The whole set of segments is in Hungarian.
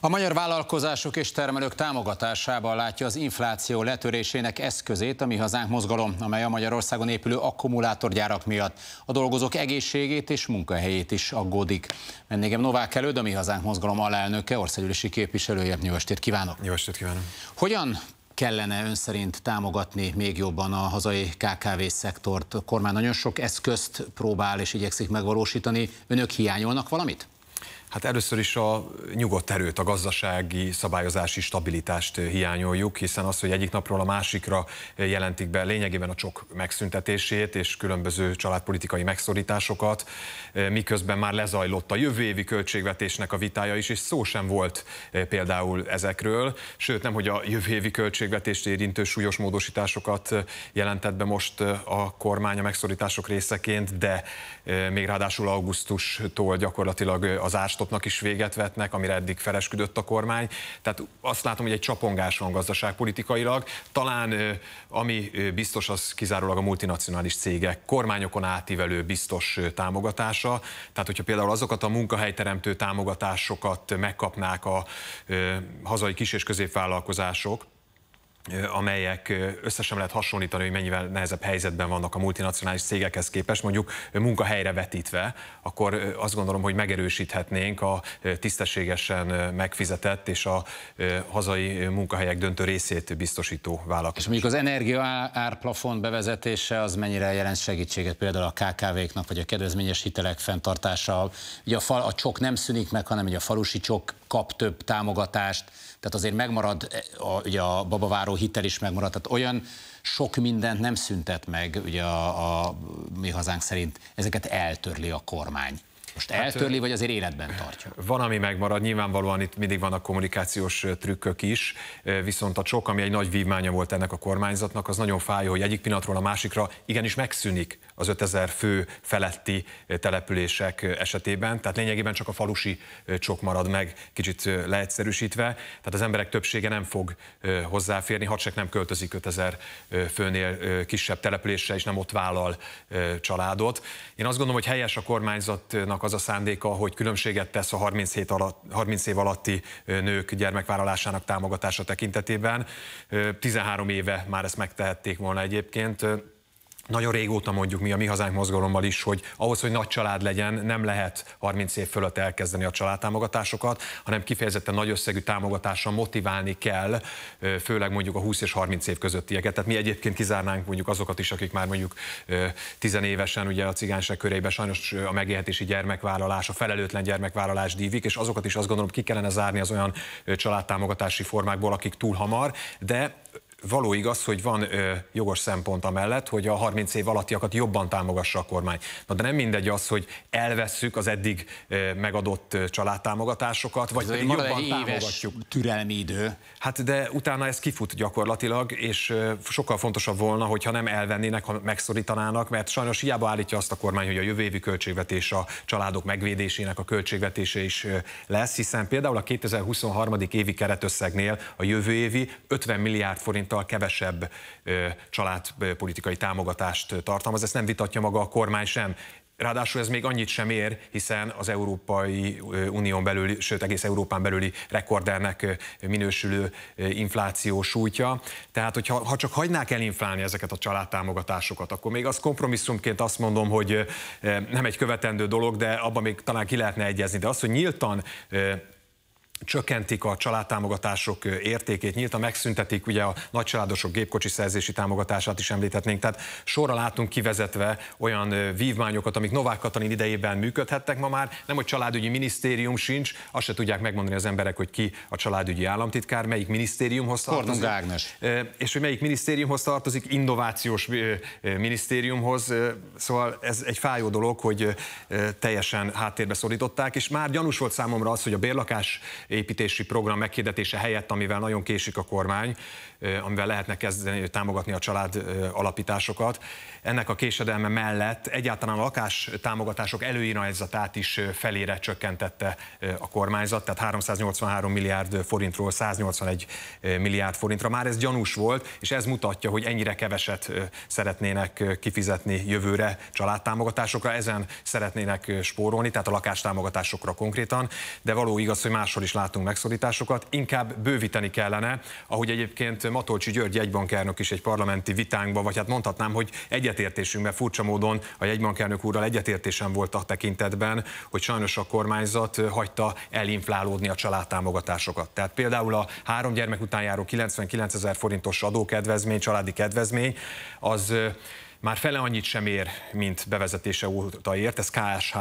A magyar vállalkozások és termelők támogatásában látja az infláció letörésének eszközét a Mi Hazánk mozgalom, amely a Magyarországon épülő akkumulátorgyárak miatt a dolgozók egészségét és munkahelyét is aggódik. Vendégem Novák Előd, a Mi Hazánk mozgalom alelnöke, országgyűlési képviselője. Jó estét kívánok! Jó estét kívánok! Hogyan kellene ön szerint támogatni még jobban a hazai KKV-szektort? A kormány nagyon sok eszközt próbál és igyekszik megvalósítani. Önök hiányolnak valamit? Hát először is a nyugodt erőt, a gazdasági szabályozási stabilitást hiányoljuk, hiszen az, hogy egyik napról a másikra jelentik be lényegében a csok megszüntetését és különböző családpolitikai megszorításokat, miközben már lezajlott a jövő évi költségvetésnek a vitája is, és szó sem volt eh, például ezekről, sőt nem, hogy a jövő évi költségvetést érintő súlyos módosításokat eh, jelentett be most eh, a kormány a megszorítások részeként, de még ráadásul augusztustól gyakorlatilag az ást lástopnak is véget vetnek, amire eddig felesküdött a kormány. Tehát azt látom, hogy egy csapongás van gazdaságpolitikailag. Talán ami biztos, az kizárólag a multinacionális cégek kormányokon átívelő biztos támogatása. Tehát, hogyha például azokat a munkahelyteremtő támogatásokat megkapnák a hazai kis- és középvállalkozások, amelyek összesen lehet hasonlítani, hogy mennyivel nehezebb helyzetben vannak a multinacionális cégekhez képest, mondjuk munkahelyre vetítve, akkor azt gondolom, hogy megerősíthetnénk a tisztességesen megfizetett és a hazai munkahelyek döntő részét biztosító vállalkozás. És mondjuk az energia árplafon bevezetése az mennyire jelent segítséget például a KKV-knak, vagy a kedvezményes hitelek fenntartása? Ugye a, fal, a csok nem szűnik meg, hanem ugye a falusi csok kap több támogatást, tehát azért megmarad, a, ugye a babaváró hitel is megmarad, tehát olyan sok mindent nem szüntet meg, ugye a, a mi hazánk szerint ezeket eltörli a kormány. Most hát, eltörli, vagy azért életben tartja? Van, ami megmarad, nyilvánvalóan itt mindig vannak kommunikációs trükkök is, viszont a csok, ami egy nagy vívmánya volt ennek a kormányzatnak, az nagyon fájó, hogy egyik pillanatról a másikra igenis megszűnik az 5000 fő feletti települések esetében, tehát lényegében csak a falusi csok marad meg, kicsit leegyszerűsítve, tehát az emberek többsége nem fog hozzáférni, ha csak nem költözik 5000 főnél kisebb településre, és nem ott vállal családot. Én azt gondolom, hogy helyes a kormányzatnak az a szándéka, hogy különbséget tesz a 37 alatt, 30 év alatti nők gyermekvállalásának támogatása tekintetében. 13 éve már ezt megtehették volna egyébként nagyon régóta mondjuk mi a Mi Hazánk mozgalommal is, hogy ahhoz, hogy nagy család legyen, nem lehet 30 év fölött elkezdeni a családtámogatásokat, hanem kifejezetten nagy összegű támogatásra motiválni kell, főleg mondjuk a 20 és 30 év közöttieket. Tehát mi egyébként kizárnánk mondjuk azokat is, akik már mondjuk 10 évesen, ugye a cigányság körében, sajnos a megélhetési gyermekvállalás, a felelőtlen gyermekvállalás dívik, és azokat is azt gondolom ki kellene zárni az olyan családtámogatási formákból, akik túl hamar, de való igaz, hogy van ö, jogos szempont amellett, hogy a 30 év alattiakat jobban támogassa a kormány. Na de nem mindegy az, hogy elvesszük az eddig ö, megadott ö, családtámogatásokat, vagy pedig jobban éves támogatjuk. türelmi idő. Hát de utána ez kifut gyakorlatilag, és ö, sokkal fontosabb volna, hogyha nem elvennének, ha megszorítanának, mert sajnos hiába állítja azt a kormány, hogy a jövő évi költségvetés a családok megvédésének a költségvetése is ö, lesz, hiszen például a 2023. évi keretösszegnél a jövő évi 50 milliárd forint forinttal kevesebb családpolitikai támogatást tartalmaz. Ezt nem vitatja maga a kormány sem. Ráadásul ez még annyit sem ér, hiszen az Európai Unión belüli, sőt egész Európán belüli rekordernek minősülő infláció sújtja. Tehát, hogyha ha csak hagynák elinflálni ezeket a családtámogatásokat, akkor még az kompromisszumként azt mondom, hogy nem egy követendő dolog, de abban még talán ki lehetne egyezni. De az, hogy nyíltan csökkentik a családtámogatások értékét, nyíltan megszüntetik ugye a nagycsaládosok gépkocsi szerzési támogatását is említhetnénk, tehát sorra látunk kivezetve olyan vívmányokat, amik Novák Katalin idejében működhettek ma már, nem hogy családügyi minisztérium sincs, azt se tudják megmondani az emberek, hogy ki a családügyi államtitkár, melyik minisztériumhoz tartozik. Ágnes. És hogy melyik minisztériumhoz tartozik, innovációs minisztériumhoz, szóval ez egy fájó dolog, hogy teljesen háttérbe szorították, és már gyanús volt számomra az, hogy a bérlakás építési program meghirdetése helyett, amivel nagyon késik a kormány, amivel lehetne kezdeni támogatni a család alapításokat. Ennek a késedelme mellett egyáltalán a lakás támogatások előirányzatát is felére csökkentette a kormányzat, tehát 383 milliárd forintról 181 milliárd forintra. Már ez gyanús volt, és ez mutatja, hogy ennyire keveset szeretnének kifizetni jövőre családtámogatásokra, ezen szeretnének spórolni, tehát a lakástámogatásokra konkrétan, de való igaz, hogy máshol is látunk megszorításokat, inkább bővíteni kellene, ahogy egyébként Matolcsi György jegybankárnok is egy parlamenti vitánkban, vagy hát mondhatnám, hogy egyetértésünkben furcsa módon a jegybankárnok úrral egyetértésen volt a tekintetben, hogy sajnos a kormányzat hagyta elinflálódni a családtámogatásokat. Tehát például a három gyermek után járó 99 ezer forintos adókedvezmény, családi kedvezmény, az már fele annyit sem ér, mint bevezetése óta ért, ez KSH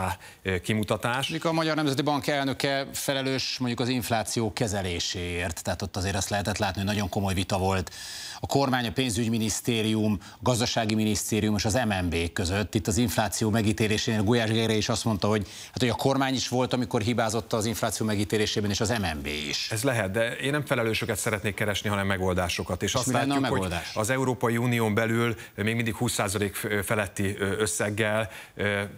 kimutatás. A Magyar Nemzeti Bank elnöke felelős mondjuk az infláció kezeléséért, tehát ott azért azt lehetett látni, hogy nagyon komoly vita volt a kormány, a pénzügyminisztérium, a gazdasági minisztérium és az MNB között. Itt az infláció megítélésénél Gulyás Gére is azt mondta, hogy, hát, hogy a kormány is volt, amikor hibázott az infláció megítélésében, és az MNB is. Ez lehet, de én nem felelősöket szeretnék keresni, hanem megoldásokat. És, és azt látjuk, hogy az Európai Unión belül még mindig 20 10% feletti összeggel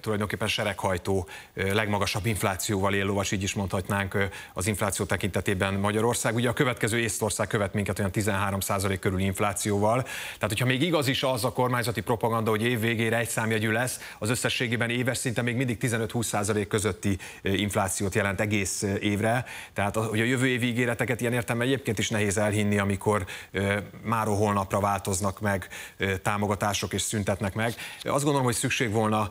tulajdonképpen sereghajtó, legmagasabb inflációval élő, vagy így is mondhatnánk az infláció tekintetében Magyarország. Ugye a következő Észtország követ minket olyan 13% körül inflációval. Tehát, hogyha még igaz is az a kormányzati propaganda, hogy év végére egy számjegyű lesz, az összességében éves szinte még mindig 15-20% közötti inflációt jelent egész évre. Tehát, hogy a jövő évi ígéreteket ilyen értelemben egyébként is nehéz elhinni, amikor már holnapra változnak meg támogatások és szünet szüntetnek meg. Azt gondolom, hogy szükség volna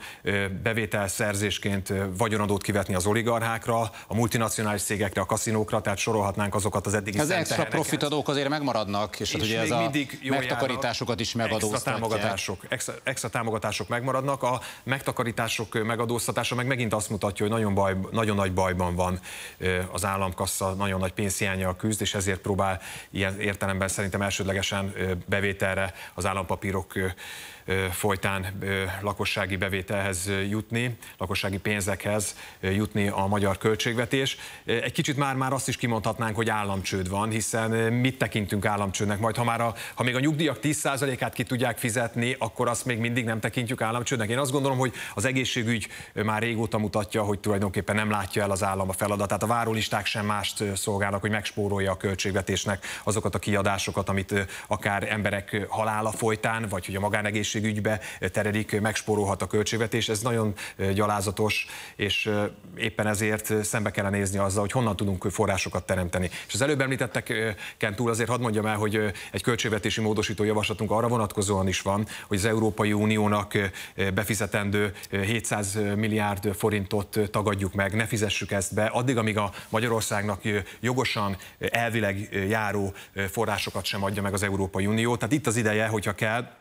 bevételszerzésként vagyonadót kivetni az oligarchákra, a multinacionális cégekre, a kaszinókra, tehát sorolhatnánk azokat az eddigi Az extra profitadók azért megmaradnak, és, hát és hát ugye ez a megtakarításokat is megadóztatják. Extra támogatások, extra, extra támogatások megmaradnak, a megtakarítások megadóztatása meg megint azt mutatja, hogy nagyon, baj, nagyon nagy bajban van az államkassa, nagyon nagy a küzd, és ezért próbál ilyen értelemben szerintem elsődlegesen bevételre az állampapírok folytán lakossági bevételhez jutni, lakossági pénzekhez jutni a magyar költségvetés. Egy kicsit már-már azt is kimondhatnánk, hogy államcsőd van, hiszen mit tekintünk államcsődnek? Majd ha, már a, ha még a nyugdíjak 10%-át ki tudják fizetni, akkor azt még mindig nem tekintjük államcsődnek. Én azt gondolom, hogy az egészségügy már régóta mutatja, hogy tulajdonképpen nem látja el az állam a feladatát. A várólisták sem mást szolgálnak, hogy megspórolja a költségvetésnek azokat a kiadásokat, amit akár emberek halála folytán, vagy hogy a magánegészség egészségügybe terelik, megspórolhat a költségvetés. Ez nagyon gyalázatos, és éppen ezért szembe kellene nézni azzal, hogy honnan tudunk forrásokat teremteni. És az előbb említetteken túl azért hadd mondjam el, hogy egy költségvetési módosító javaslatunk arra vonatkozóan is van, hogy az Európai Uniónak befizetendő 700 milliárd forintot tagadjuk meg, ne fizessük ezt be, addig, amíg a Magyarországnak jogosan elvileg járó forrásokat sem adja meg az Európai Unió. Tehát itt az ideje, hogyha kell,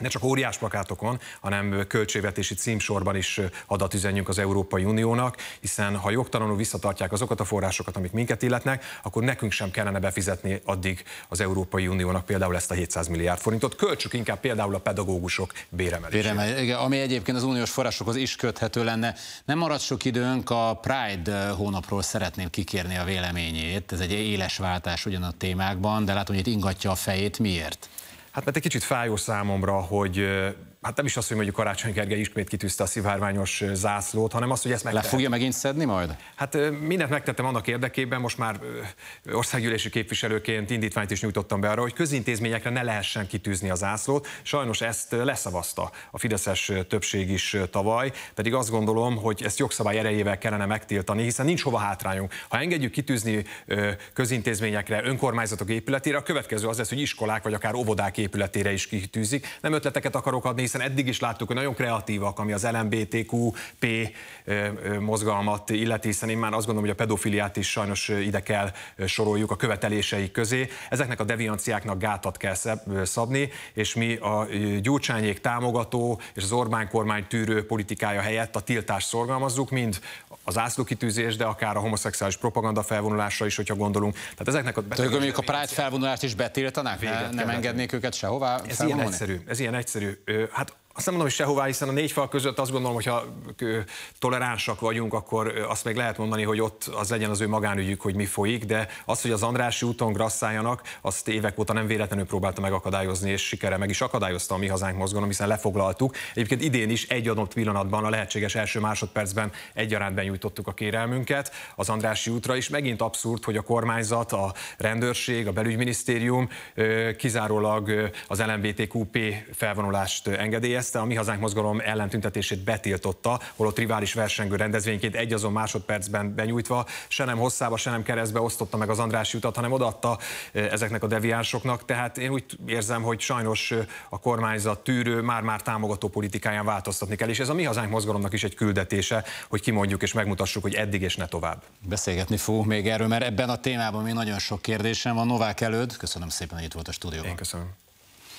ne csak óriás plakátokon, hanem költségvetési címsorban is adatüzenjünk az Európai Uniónak, hiszen ha jogtalanul visszatartják azokat a forrásokat, amik minket illetnek, akkor nekünk sem kellene befizetni addig az Európai Uniónak például ezt a 700 milliárd forintot. Költsük inkább például a pedagógusok béremelését. ami egyébként az uniós forrásokhoz is köthető lenne. Nem marad sok időnk, a Pride hónapról szeretném kikérni a véleményét. Ez egy éles váltás ugyan a témákban, de látom, hogy itt ingatja a fejét. Miért? Hát mert egy kicsit fájó számomra, hogy hát nem is az, hogy mondjuk Karácsony Gergely ismét kitűzte a szivárványos zászlót, hanem az, hogy ezt meg. Le fogja megint szedni majd? Hát mindent megtettem annak érdekében, most már országgyűlési képviselőként indítványt is nyújtottam be arra, hogy közintézményekre ne lehessen kitűzni a zászlót. Sajnos ezt leszavazta a fideszes többség is tavaly, pedig azt gondolom, hogy ezt jogszabály erejével kellene megtiltani, hiszen nincs hova hátrányunk. Ha engedjük kitűzni közintézményekre, önkormányzatok épületére, a következő az lesz, hogy iskolák vagy akár óvodák épületére is kitűzik. Nem ötleteket akarok adni, hiszen eddig is láttuk, hogy nagyon kreatívak, ami az LMBTQP mozgalmat illeti, hiszen én már azt gondolom, hogy a pedofiliát is sajnos ide kell soroljuk a követelései közé. Ezeknek a devianciáknak gátat kell szabni, és mi a gyurcsányék támogató és az Orbán kormány tűrő politikája helyett a tiltást szorgalmazzuk, mind az ászlókitűzés, de akár a homoszexuális propaganda felvonulásra is, hogyha gondolunk. Tehát ezeknek a Tehát mondjuk a Pride felvonulást is betiltanák, ne, nem engednék őket sehová ez ilyen egyszerű, ez ilyen egyszerű azt nem mondom, hogy sehová, hiszen a négy fal között azt gondolom, hogy ha toleránsak vagyunk, akkor azt még lehet mondani, hogy ott az legyen az ő magánügyük, hogy mi folyik, de az, hogy az Andrási úton grasszáljanak, azt évek óta nem véletlenül próbálta megakadályozni, és sikere meg is akadályozta a mi hazánk mozgalom, hiszen lefoglaltuk. Egyébként idén is egy adott pillanatban, a lehetséges első másodpercben egyaránt benyújtottuk a kérelmünket az Andrási útra, és megint abszurd, hogy a kormányzat, a rendőrség, a belügyminisztérium kizárólag az LMBTQP felvonulást engedélyez kezdte a Mi Hazánk mozgalom ellentüntetését betiltotta, holott rivális versengő rendezvényként egy azon másodpercben benyújtva, se nem hosszába, se nem keresztbe osztotta meg az András utat, hanem odaadta ezeknek a deviánsoknak. Tehát én úgy érzem, hogy sajnos a kormányzat tűrő, már-már támogató politikáján változtatni kell, és ez a Mi Hazánk mozgalomnak is egy küldetése, hogy kimondjuk és megmutassuk, hogy eddig és ne tovább. Beszélgetni fogunk még erről, mert ebben a témában még nagyon sok kérdésem van. Novák előd, köszönöm szépen, hogy itt volt a stúdióban. Én köszönöm.